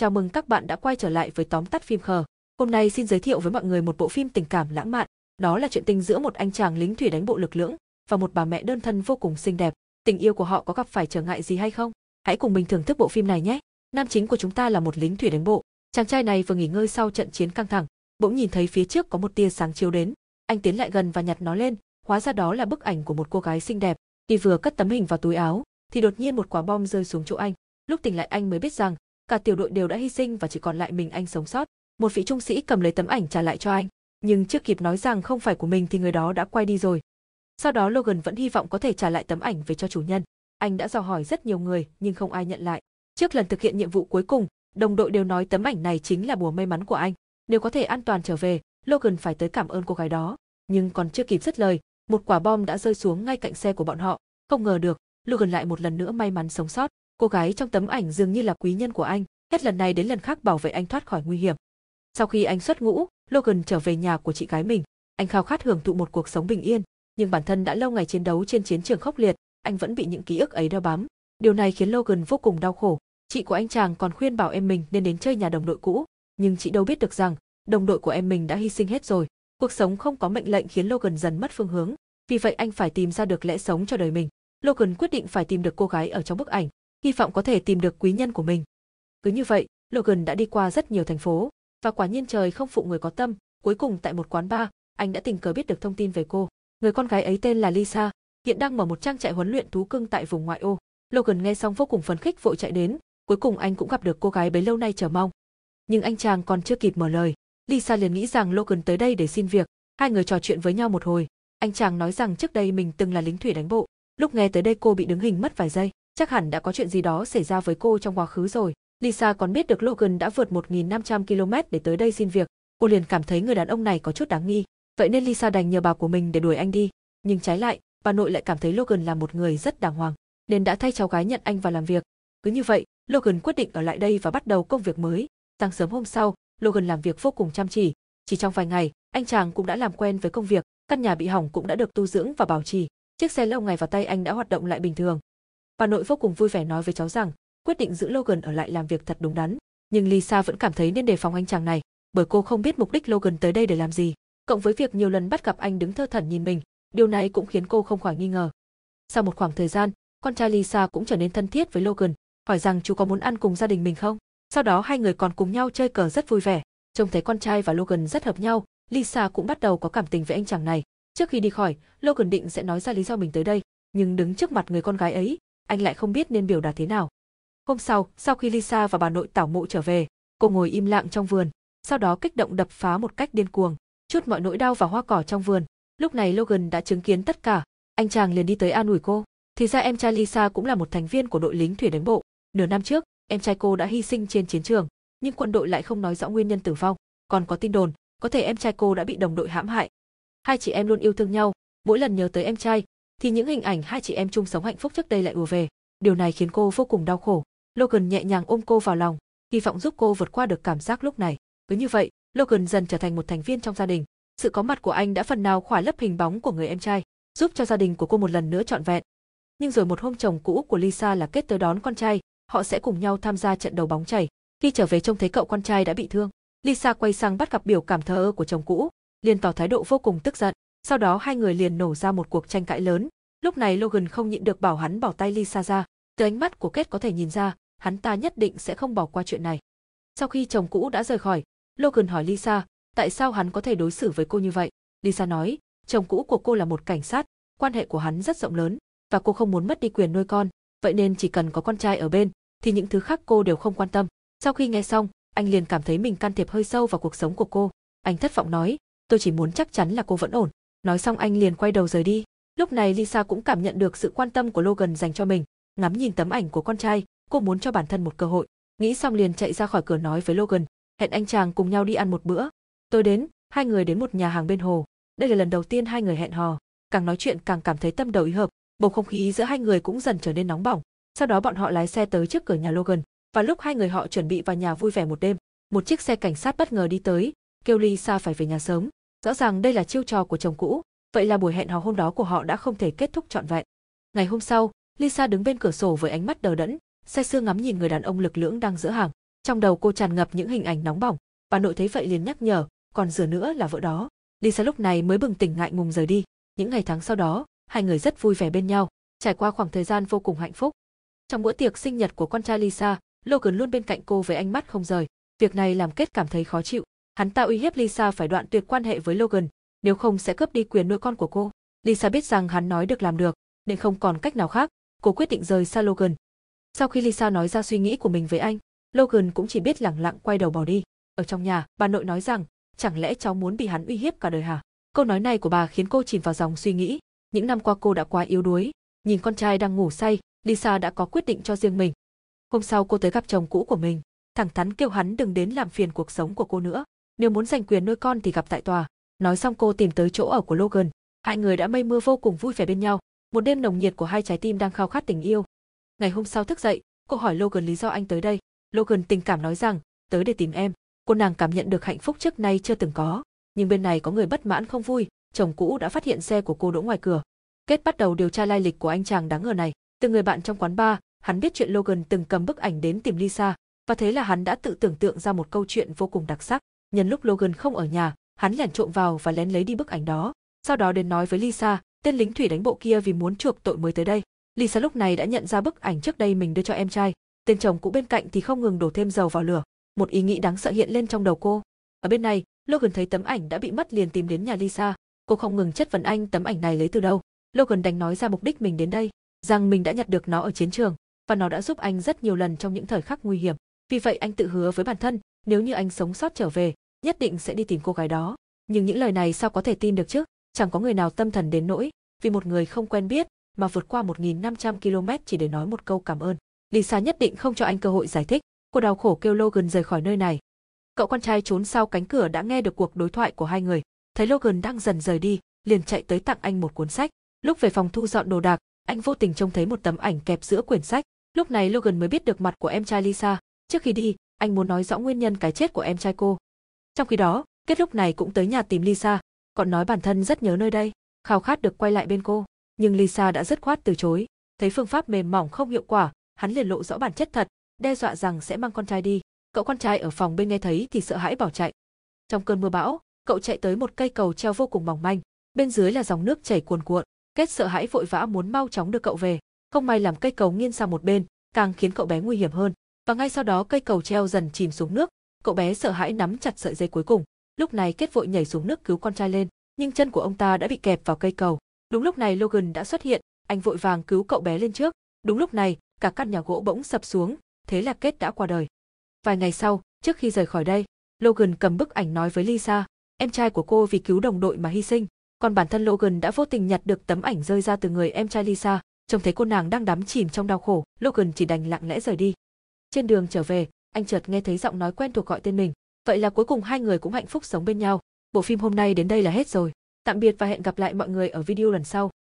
Chào mừng các bạn đã quay trở lại với tóm tắt phim khờ. Hôm nay xin giới thiệu với mọi người một bộ phim tình cảm lãng mạn, đó là chuyện tình giữa một anh chàng lính thủy đánh bộ lực lưỡng và một bà mẹ đơn thân vô cùng xinh đẹp. Tình yêu của họ có gặp phải trở ngại gì hay không? Hãy cùng mình thưởng thức bộ phim này nhé. Nam chính của chúng ta là một lính thủy đánh bộ. Chàng trai này vừa nghỉ ngơi sau trận chiến căng thẳng, bỗng nhìn thấy phía trước có một tia sáng chiếu đến. Anh tiến lại gần và nhặt nó lên, hóa ra đó là bức ảnh của một cô gái xinh đẹp. Khi vừa cất tấm hình vào túi áo, thì đột nhiên một quả bom rơi xuống chỗ anh. Lúc tỉnh lại anh mới biết rằng cả tiểu đội đều đã hy sinh và chỉ còn lại mình anh sống sót. Một vị trung sĩ cầm lấy tấm ảnh trả lại cho anh, nhưng chưa kịp nói rằng không phải của mình thì người đó đã quay đi rồi. Sau đó Logan vẫn hy vọng có thể trả lại tấm ảnh về cho chủ nhân. Anh đã dò hỏi rất nhiều người nhưng không ai nhận lại. Trước lần thực hiện nhiệm vụ cuối cùng, đồng đội đều nói tấm ảnh này chính là bùa may mắn của anh. Nếu có thể an toàn trở về, Logan phải tới cảm ơn cô gái đó. Nhưng còn chưa kịp dứt lời, một quả bom đã rơi xuống ngay cạnh xe của bọn họ. Không ngờ được, Logan lại một lần nữa may mắn sống sót cô gái trong tấm ảnh dường như là quý nhân của anh, hết lần này đến lần khác bảo vệ anh thoát khỏi nguy hiểm. Sau khi anh xuất ngũ, Logan trở về nhà của chị gái mình. Anh khao khát hưởng thụ một cuộc sống bình yên, nhưng bản thân đã lâu ngày chiến đấu trên chiến trường khốc liệt, anh vẫn bị những ký ức ấy đeo bám. Điều này khiến Logan vô cùng đau khổ. Chị của anh chàng còn khuyên bảo em mình nên đến chơi nhà đồng đội cũ, nhưng chị đâu biết được rằng, đồng đội của em mình đã hy sinh hết rồi. Cuộc sống không có mệnh lệnh khiến Logan dần mất phương hướng, vì vậy anh phải tìm ra được lẽ sống cho đời mình. Logan quyết định phải tìm được cô gái ở trong bức ảnh, hy vọng có thể tìm được quý nhân của mình. Cứ như vậy, Logan đã đi qua rất nhiều thành phố, và quả nhiên trời không phụ người có tâm, cuối cùng tại một quán bar, anh đã tình cờ biết được thông tin về cô. Người con gái ấy tên là Lisa, hiện đang mở một trang trại huấn luyện thú cưng tại vùng ngoại ô. Logan nghe xong vô cùng phấn khích vội chạy đến, cuối cùng anh cũng gặp được cô gái bấy lâu nay chờ mong. Nhưng anh chàng còn chưa kịp mở lời, Lisa liền nghĩ rằng Logan tới đây để xin việc, hai người trò chuyện với nhau một hồi. Anh chàng nói rằng trước đây mình từng là lính thủy đánh bộ, lúc nghe tới đây cô bị đứng hình mất vài giây chắc hẳn đã có chuyện gì đó xảy ra với cô trong quá khứ rồi. Lisa còn biết được Logan đã vượt 1.500 km để tới đây xin việc. Cô liền cảm thấy người đàn ông này có chút đáng nghi. Vậy nên Lisa đành nhờ bà của mình để đuổi anh đi. Nhưng trái lại, bà nội lại cảm thấy Logan là một người rất đàng hoàng, nên đã thay cháu gái nhận anh vào làm việc. Cứ như vậy, Logan quyết định ở lại đây và bắt đầu công việc mới. Sáng sớm hôm sau, Logan làm việc vô cùng chăm chỉ. Chỉ trong vài ngày, anh chàng cũng đã làm quen với công việc, căn nhà bị hỏng cũng đã được tu dưỡng và bảo trì. Chiếc xe lâu ngày vào tay anh đã hoạt động lại bình thường. Bà nội vô cùng vui vẻ nói với cháu rằng, quyết định giữ Logan ở lại làm việc thật đúng đắn, nhưng Lisa vẫn cảm thấy nên đề phòng anh chàng này, bởi cô không biết mục đích Logan tới đây để làm gì, cộng với việc nhiều lần bắt gặp anh đứng thơ thẩn nhìn mình, điều này cũng khiến cô không khỏi nghi ngờ. Sau một khoảng thời gian, con trai Lisa cũng trở nên thân thiết với Logan, hỏi rằng chú có muốn ăn cùng gia đình mình không. Sau đó hai người còn cùng nhau chơi cờ rất vui vẻ, trông thấy con trai và Logan rất hợp nhau, Lisa cũng bắt đầu có cảm tình với anh chàng này. Trước khi đi khỏi, Logan định sẽ nói ra lý do mình tới đây, nhưng đứng trước mặt người con gái ấy, anh lại không biết nên biểu đạt thế nào. Hôm sau, sau khi Lisa và bà nội tảo mộ trở về, cô ngồi im lặng trong vườn, sau đó kích động đập phá một cách điên cuồng, chút mọi nỗi đau vào hoa cỏ trong vườn. Lúc này Logan đã chứng kiến tất cả, anh chàng liền đi tới an ủi cô. Thì ra em trai Lisa cũng là một thành viên của đội lính thủy đánh bộ. Nửa năm trước, em trai cô đã hy sinh trên chiến trường, nhưng quân đội lại không nói rõ nguyên nhân tử vong. Còn có tin đồn, có thể em trai cô đã bị đồng đội hãm hại. Hai chị em luôn yêu thương nhau, mỗi lần nhớ tới em trai, thì những hình ảnh hai chị em chung sống hạnh phúc trước đây lại ùa về. Điều này khiến cô vô cùng đau khổ. Logan nhẹ nhàng ôm cô vào lòng, hy vọng giúp cô vượt qua được cảm giác lúc này. Cứ như vậy, Logan dần trở thành một thành viên trong gia đình. Sự có mặt của anh đã phần nào khỏa lấp hình bóng của người em trai, giúp cho gia đình của cô một lần nữa trọn vẹn. Nhưng rồi một hôm chồng cũ của Lisa là kết tới đón con trai, họ sẽ cùng nhau tham gia trận đấu bóng chảy. Khi trở về trông thấy cậu con trai đã bị thương, Lisa quay sang bắt gặp biểu cảm thờ ơ của chồng cũ, liền tỏ thái độ vô cùng tức giận. Sau đó hai người liền nổ ra một cuộc tranh cãi lớn. Lúc này Logan không nhịn được bảo hắn bỏ tay Lisa ra. Từ ánh mắt của Kết có thể nhìn ra, hắn ta nhất định sẽ không bỏ qua chuyện này. Sau khi chồng cũ đã rời khỏi, Logan hỏi Lisa, tại sao hắn có thể đối xử với cô như vậy? Lisa nói, chồng cũ của cô là một cảnh sát, quan hệ của hắn rất rộng lớn, và cô không muốn mất đi quyền nuôi con, vậy nên chỉ cần có con trai ở bên, thì những thứ khác cô đều không quan tâm. Sau khi nghe xong, anh liền cảm thấy mình can thiệp hơi sâu vào cuộc sống của cô. Anh thất vọng nói, tôi chỉ muốn chắc chắn là cô vẫn ổn. Nói xong anh liền quay đầu rời đi. Lúc này Lisa cũng cảm nhận được sự quan tâm của Logan dành cho mình, ngắm nhìn tấm ảnh của con trai, cô muốn cho bản thân một cơ hội. Nghĩ xong liền chạy ra khỏi cửa nói với Logan, hẹn anh chàng cùng nhau đi ăn một bữa. Tôi đến, hai người đến một nhà hàng bên hồ. Đây là lần đầu tiên hai người hẹn hò, càng nói chuyện càng cảm thấy tâm đầu ý hợp, bầu không khí giữa hai người cũng dần trở nên nóng bỏng. Sau đó bọn họ lái xe tới trước cửa nhà Logan, và lúc hai người họ chuẩn bị vào nhà vui vẻ một đêm, một chiếc xe cảnh sát bất ngờ đi tới, kêu Lisa phải về nhà sớm. Rõ ràng đây là chiêu trò của chồng cũ, vậy là buổi hẹn hò hôm đó của họ đã không thể kết thúc trọn vẹn. Ngày hôm sau, Lisa đứng bên cửa sổ với ánh mắt đờ đẫn, say sưa ngắm nhìn người đàn ông lực lưỡng đang giữa hàng. Trong đầu cô tràn ngập những hình ảnh nóng bỏng. Bà nội thấy vậy liền nhắc nhở, còn rửa nữa là vợ đó. Lisa lúc này mới bừng tỉnh ngại ngùng rời đi. Những ngày tháng sau đó, hai người rất vui vẻ bên nhau, trải qua khoảng thời gian vô cùng hạnh phúc. Trong bữa tiệc sinh nhật của con trai Lisa, Logan luôn bên cạnh cô với ánh mắt không rời. Việc này làm kết cảm thấy khó chịu, Hắn ta uy hiếp Lisa phải đoạn tuyệt quan hệ với Logan, nếu không sẽ cướp đi quyền nuôi con của cô. Lisa biết rằng hắn nói được làm được, nên không còn cách nào khác, cô quyết định rời xa Logan. Sau khi Lisa nói ra suy nghĩ của mình với anh, Logan cũng chỉ biết lẳng lặng quay đầu bỏ đi. Ở trong nhà, bà nội nói rằng, chẳng lẽ cháu muốn bị hắn uy hiếp cả đời hả? Câu nói này của bà khiến cô chìm vào dòng suy nghĩ. Những năm qua cô đã quá yếu đuối, nhìn con trai đang ngủ say, Lisa đã có quyết định cho riêng mình. Hôm sau cô tới gặp chồng cũ của mình, thẳng thắn kêu hắn đừng đến làm phiền cuộc sống của cô nữa nếu muốn giành quyền nuôi con thì gặp tại tòa. Nói xong cô tìm tới chỗ ở của Logan. Hai người đã mây mưa vô cùng vui vẻ bên nhau, một đêm nồng nhiệt của hai trái tim đang khao khát tình yêu. Ngày hôm sau thức dậy, cô hỏi Logan lý do anh tới đây. Logan tình cảm nói rằng, tới để tìm em. Cô nàng cảm nhận được hạnh phúc trước nay chưa từng có. Nhưng bên này có người bất mãn không vui, chồng cũ đã phát hiện xe của cô đỗ ngoài cửa. Kết bắt đầu điều tra lai lịch của anh chàng đáng ngờ này. Từ người bạn trong quán bar, hắn biết chuyện Logan từng cầm bức ảnh đến tìm Lisa, và thế là hắn đã tự tưởng tượng ra một câu chuyện vô cùng đặc sắc nhân lúc Logan không ở nhà, hắn lẻn trộm vào và lén lấy đi bức ảnh đó, sau đó đến nói với Lisa, tên lính thủy đánh bộ kia vì muốn chuộc tội mới tới đây. Lisa lúc này đã nhận ra bức ảnh trước đây mình đưa cho em trai, tên chồng cũ bên cạnh thì không ngừng đổ thêm dầu vào lửa. Một ý nghĩ đáng sợ hiện lên trong đầu cô. Ở bên này, Logan thấy tấm ảnh đã bị mất liền tìm đến nhà Lisa. Cô không ngừng chất vấn anh tấm ảnh này lấy từ đâu. Logan đánh nói ra mục đích mình đến đây, rằng mình đã nhặt được nó ở chiến trường và nó đã giúp anh rất nhiều lần trong những thời khắc nguy hiểm. Vì vậy anh tự hứa với bản thân, nếu như anh sống sót trở về, nhất định sẽ đi tìm cô gái đó. Nhưng những lời này sao có thể tin được chứ? Chẳng có người nào tâm thần đến nỗi, vì một người không quen biết mà vượt qua 1.500 km chỉ để nói một câu cảm ơn. Lisa nhất định không cho anh cơ hội giải thích, cô đau khổ kêu Logan rời khỏi nơi này. Cậu con trai trốn sau cánh cửa đã nghe được cuộc đối thoại của hai người, thấy Logan đang dần rời đi, liền chạy tới tặng anh một cuốn sách. Lúc về phòng thu dọn đồ đạc, anh vô tình trông thấy một tấm ảnh kẹp giữa quyển sách. Lúc này Logan mới biết được mặt của em trai Lisa. Trước khi đi, anh muốn nói rõ nguyên nhân cái chết của em trai cô. Trong khi đó, kết lúc này cũng tới nhà tìm Lisa, còn nói bản thân rất nhớ nơi đây, khao khát được quay lại bên cô, nhưng Lisa đã dứt khoát từ chối. Thấy phương pháp mềm mỏng không hiệu quả, hắn liền lộ rõ bản chất thật, đe dọa rằng sẽ mang con trai đi. Cậu con trai ở phòng bên nghe thấy thì sợ hãi bỏ chạy. Trong cơn mưa bão, cậu chạy tới một cây cầu treo vô cùng mỏng manh, bên dưới là dòng nước chảy cuồn cuộn, kết sợ hãi vội vã muốn mau chóng đưa cậu về, không may làm cây cầu nghiêng sang một bên, càng khiến cậu bé nguy hiểm hơn. Và ngay sau đó cây cầu treo dần chìm xuống nước, cậu bé sợ hãi nắm chặt sợi dây cuối cùng. Lúc này kết vội nhảy xuống nước cứu con trai lên, nhưng chân của ông ta đã bị kẹp vào cây cầu. Đúng lúc này Logan đã xuất hiện, anh vội vàng cứu cậu bé lên trước. Đúng lúc này, cả căn nhà gỗ bỗng sập xuống, thế là kết đã qua đời. Vài ngày sau, trước khi rời khỏi đây, Logan cầm bức ảnh nói với Lisa, em trai của cô vì cứu đồng đội mà hy sinh, còn bản thân Logan đã vô tình nhặt được tấm ảnh rơi ra từ người em trai Lisa, trông thấy cô nàng đang đắm chìm trong đau khổ, Logan chỉ đành lặng lẽ rời đi. Trên đường trở về, anh chợt nghe thấy giọng nói quen thuộc gọi tên mình. Vậy là cuối cùng hai người cũng hạnh phúc sống bên nhau. Bộ phim hôm nay đến đây là hết rồi. Tạm biệt và hẹn gặp lại mọi người ở video lần sau.